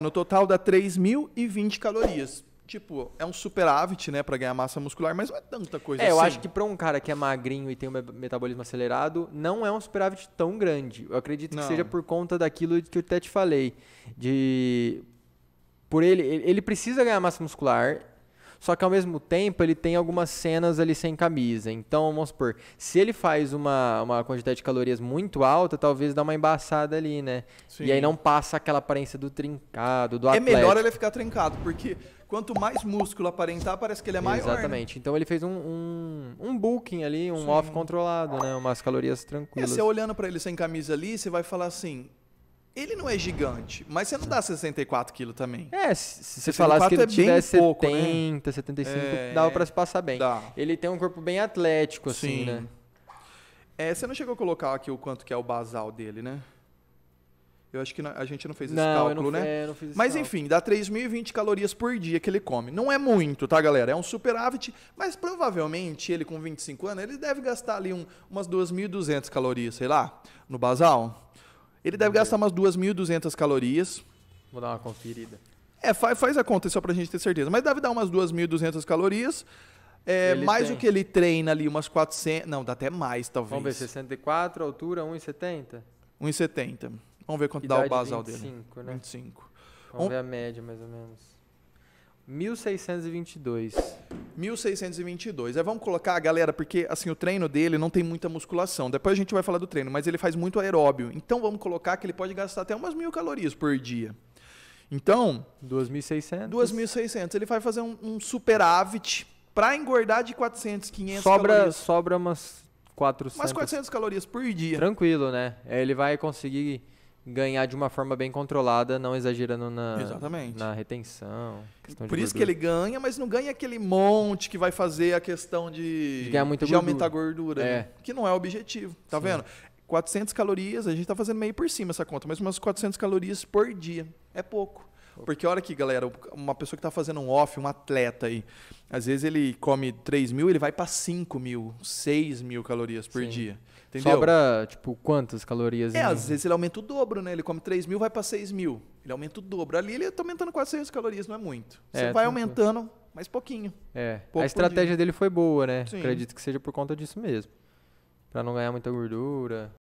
No total dá 3.020 calorias. Tipo, é um superávit, né, para ganhar massa muscular, mas não é tanta coisa é, assim. É, eu acho que para um cara que é magrinho e tem um metabolismo acelerado, não é um superávit tão grande. Eu acredito não. que seja por conta daquilo que eu até te falei, de por ele, ele precisa ganhar massa muscular, só que ao mesmo tempo ele tem algumas cenas ali sem camisa. Então, vamos supor, se ele faz uma, uma quantidade de calorias muito alta, talvez dá uma embaçada ali, né? Sim. E aí não passa aquela aparência do trincado, do é atlético. É melhor ele ficar trincado, porque quanto mais músculo aparentar, parece que ele é maior. Né? Exatamente. Né? Então ele fez um, um, um booking ali, um Sim. off controlado, né? Umas calorias tranquilas. E você olhando para ele sem camisa ali, você vai falar assim: ele não é gigante, mas você não dá 64 quilos também. É, se você falasse que ele é tivesse pouco, 70, né? 75, é, dava para se passar bem. Dá. Ele tem um corpo bem atlético, assim, Sim. né? É, você não chegou a colocar aqui o quanto que é o basal dele, né? Eu acho que a gente não fez esse não, cálculo, não, né? É, não fiz esse mas cálculo. enfim, dá 3.020 calorias por dia que ele come. Não é muito, tá, galera? É um superávit, mas provavelmente ele com 25 anos, ele deve gastar ali um, umas 2.200 calorias, sei lá, no basal. Ele deve gastar umas 2.200 calorias. Vou dar uma conferida. É, faz, faz a conta só pra gente ter certeza. Mas deve dar umas 2.200 calorias. É, mais tem. o que ele treina ali, umas 400. Não, dá até mais, talvez. Vamos ver, 64, altura 1,70? 1,70. Vamos ver quanto Idade dá o basal 25, dele. 25, né? 25. Vamos um... ver a média, mais ou menos. 1622. 1622. É, vamos colocar, galera, porque assim o treino dele não tem muita musculação. Depois a gente vai falar do treino, mas ele faz muito aeróbio. Então vamos colocar que ele pode gastar até umas mil calorias por dia. Então. 2.600. 2.600. Ele vai fazer um, um superávit para engordar de 400, 500 sobra, calorias. Sobra umas 400. Umas 400 calorias por dia. Tranquilo, né? É, ele vai conseguir ganhar de uma forma bem controlada, não exagerando na, Exatamente. na retenção. Por isso que ele ganha, mas não ganha aquele monte que vai fazer a questão de, de, ganhar muita de gordura. aumentar a gordura, né? é. né? que não é o objetivo, tá Sim. vendo? 400 calorias, a gente está fazendo meio por cima essa conta, mas umas 400 calorias por dia é pouco. Porque olha aqui, galera, uma pessoa que está fazendo um off, um atleta aí, às vezes ele come 3 mil, ele vai para 5 mil, 6 mil calorias por Sim. dia. Entendeu? Sobra, tipo, quantas calorias? É, em... às vezes ele aumenta o dobro, né? Ele come 3 mil, vai para 6 mil. Ele aumenta o dobro. Ali ele tá aumentando 400 calorias, não é muito. É, Você é, vai aumentando, que... mas pouquinho. É. Pouco a estratégia dele foi boa, né? Sim. Acredito que seja por conta disso mesmo. Pra não ganhar muita gordura.